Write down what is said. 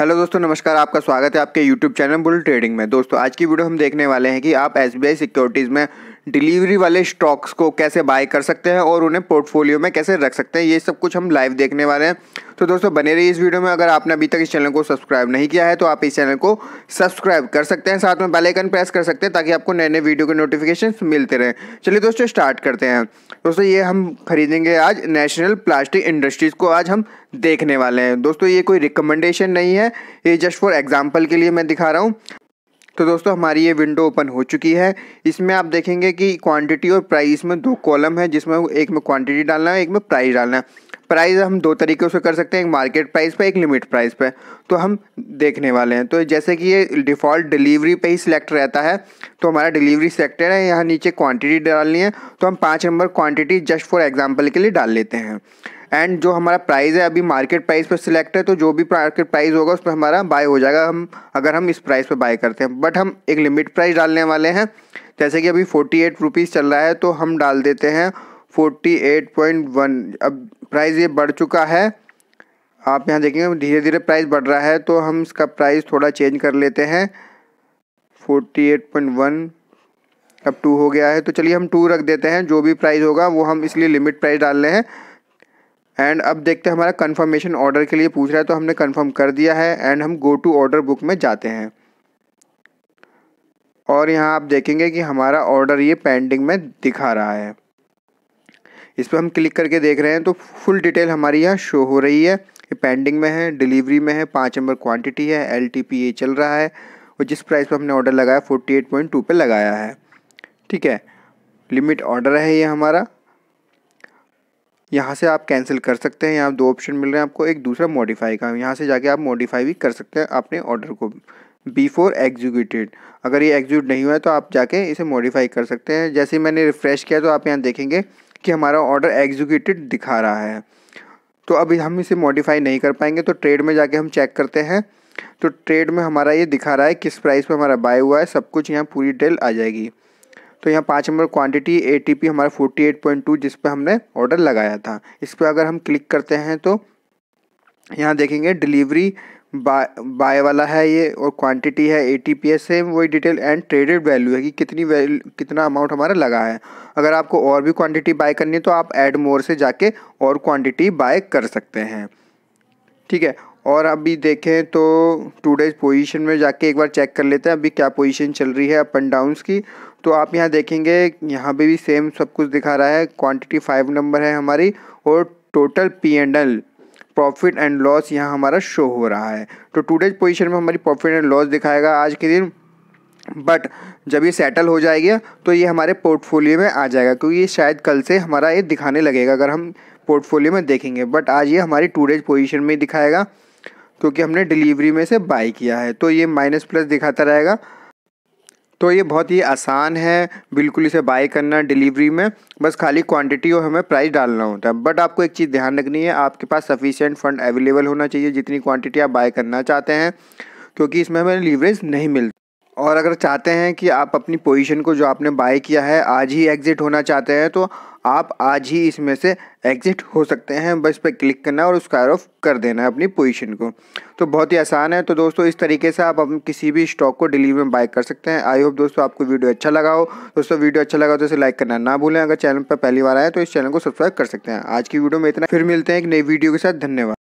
hello दोस्तों नमस्कार आपका स्वागत है आपके यूट्यूब चैनल बुल ट्रेडिंग में दोस्तों आज की वीडियो हम देखने वाले हैं कि आप एस सिक्योरिटीज़ में डिलीवरी वाले स्टॉक्स को कैसे बाय कर सकते हैं और उन्हें पोर्टफोलियो में कैसे रख सकते हैं ये सब कुछ हम लाइव देखने वाले हैं तो दोस्तों बने रहिए इस वीडियो में अगर आपने अभी तक इस चैनल को सब्सक्राइब नहीं किया है तो आप इस चैनल को सब्सक्राइब कर सकते हैं साथ में बेल आइकन प्रेस कर सकते हैं ताकि आपको नए नए वीडियो के नोटिफिकेशन मिलते रहें चलिए दोस्तों स्टार्ट करते हैं दोस्तों ये हम खरीदेंगे आज नेशनल प्लास्टिक इंडस्ट्रीज़ को आज हम देखने वाले हैं दोस्तों ये कोई रिकमेंडेशन नहीं है ये जस्ट फॉर एग्जाम्पल के लिए मैं दिखा रहा हूँ तो दोस्तों हमारी ये विंडो ओपन हो चुकी है इसमें आप देखेंगे कि क्वांटिटी और प्राइस में दो कॉलम है जिसमें एक में क्वांटिटी डालना है एक में प्राइस डालना है प्राइस हम दो तरीक़ों से कर सकते हैं एक मार्केट प्राइस पर एक लिमिट प्राइस पर तो हम देखने वाले हैं तो जैसे कि ये डिफ़ॉल्ट डिलीवरी पे ही सिलेक्ट रहता है तो हमारा डिलीवरी सेक्टर है यहाँ नीचे क्वांटिटी डालनी है तो हम पाँच number quantity just for example के लिए डाल लेते हैं एंड जो हमारा प्राइस है अभी मार्केट प्राइस पर सिलेक्ट है तो जो भी मार्केट प्राइस होगा उस पर हमारा बाय हो जाएगा हम अगर हम इस प्राइस पर बाय करते हैं बट हम एक लिमिट प्राइस डालने वाले हैं जैसे कि अभी फोर्टी एट रुपीज़ चल रहा है तो हम डाल देते हैं फोर्टी एट पॉइंट वन अब प्राइस ये बढ़ चुका है आप यहाँ देखेंगे धीरे धीरे प्राइस बढ़ रहा है तो हम इसका प्राइस थोड़ा चेंज कर लेते हैं फोर्टी एट पॉइंट वन अब टू हो गया है तो चलिए हम टू रख देते हैं जो भी प्राइस होगा वो हम इसलिए लिमिट प्राइस डाल रहे हैं एंड अब देखते हैं हमारा कन्फर्मेशन ऑर्डर के लिए पूछ रहा है तो हमने कन्फर्म कर दिया है एंड हम गो टू ऑर्डर बुक में जाते हैं और यहाँ आप देखेंगे कि हमारा ऑर्डर ये पेंडिंग में दिखा रहा है इस पर हम क्लिक करके देख रहे हैं तो फुल डिटेल हमारी यहाँ शो हो रही है ये पेंडिंग में है डिलीवरी में है पाँच नंबर क्वांटिटी है एल ये चल रहा है और जिस प्राइस पर हमने ऑर्डर लगाया फोर्टी एट पॉइंट टू पर लगाया है ठीक है लिमिट ऑर्डर है ये हमारा यहाँ से आप कैंसिल कर सकते हैं यहाँ दो ऑप्शन मिल रहे हैं आपको एक दूसरा मॉडिफाई का यहाँ से जाके आप मॉडिफाई भी कर सकते हैं अपने ऑर्डर को बिफोर एग्जीक्यूटेड अगर ये एग्जीक्यूट नहीं हुआ है तो आप जाके इसे मॉडिफाई कर सकते हैं जैसे मैंने रिफ़्रेश किया तो आप यहाँ देखेंगे कि हमारा ऑर्डर एग्जीक्यूटेड दिखा रहा है तो अभी हम इसे मॉडिफाई नहीं कर पाएंगे तो ट्रेड में जाके हम चेक करते हैं तो ट्रेड में हमारा ये दिखा रहा है किस प्राइस पर हमारा बाय हुआ है सब कुछ यहाँ पूरी डिटेल आ जाएगी तो यहाँ पाँच नंबर क्वांटिटी पी हमारा फोर्टी एट पॉइंट टू जिस पर हमने ऑर्डर लगाया था इस पर अगर हम क्लिक करते हैं तो यहाँ देखेंगे डिलीवरी बाय बाय वाला है ये और क्वांटिटी है ए टी पी है सेम वही डिटेल एंड ट्रेडेड वैल्यू है कि कितनी वैल्यू कितना अमाउंट हमारा लगा है अगर आपको और भी क्वांटिटी बाय करनी है तो आप एड मोर से जाके और क्वांटिटी बाय कर सकते हैं ठीक है और अभी देखें तो टू डेज पोजिशन में जाके एक बार चेक कर लेते हैं अभी क्या पोजिशन चल रही है अप एंड डाउन की तो आप यहाँ देखेंगे यहाँ पे भी सेम सब कुछ दिखा रहा है क्वांटिटी फाइव नंबर है हमारी और total P and L profit and loss यहाँ हमारा शो हो रहा है तो टूडेज पोजीशन में हमारी प्रॉफिट एंड लॉस दिखाएगा आज के दिन बट जब ये सेटल हो जाएगा तो ये हमारे पोर्टफोलियो में आ जाएगा क्योंकि ये शायद कल से हमारा ये दिखाने लगेगा अगर हम पोर्टफोलियो में देखेंगे बट आज ये हमारी टू डेज पोजिशन में दिखाएगा क्योंकि हमने डिलीवरी में से बाई किया है तो ये माइनस प्लस दिखाता रहेगा तो ये बहुत ही आसान है बिल्कुल इसे बाय करना डिलीवरी में बस खाली क्वांटिटी और हमें प्राइस डालना होता है बट आपको एक चीज़ ध्यान रखनी है आपके पास सफिशेंट फ़ंड अवेलेबल होना चाहिए जितनी क्वांटिटी आप बाय करना चाहते हैं क्योंकि इसमें हमें लीवरेज नहीं मिलता और अगर चाहते हैं कि आप अपनी पोजीशन को जो आपने बाय किया है आज ही एग्ज़िट होना चाहते हैं तो आप आज ही इसमें से एग्ज़िट हो सकते हैं बस पे क्लिक करना और उसका ऑफ कर देना है अपनी पोजीशन को तो बहुत ही आसान है तो दोस्तों इस तरीके से आप अपने किसी भी स्टॉक को डिलीवरी में बाय कर सकते हैं आई होप दोस्तों आपको वीडियो अच्छा लगा हो दोस्तों वीडियो अच्छा लगा हो तो इसे लाइक करना ना भूलें अगर चैनल पर पहली बार आए तो इस चैनल को सब्सक्राइब कर सकते हैं आज की वीडियो में इतना फिर मिलते हैं एक नई वीडियो के साथ धन्यवाद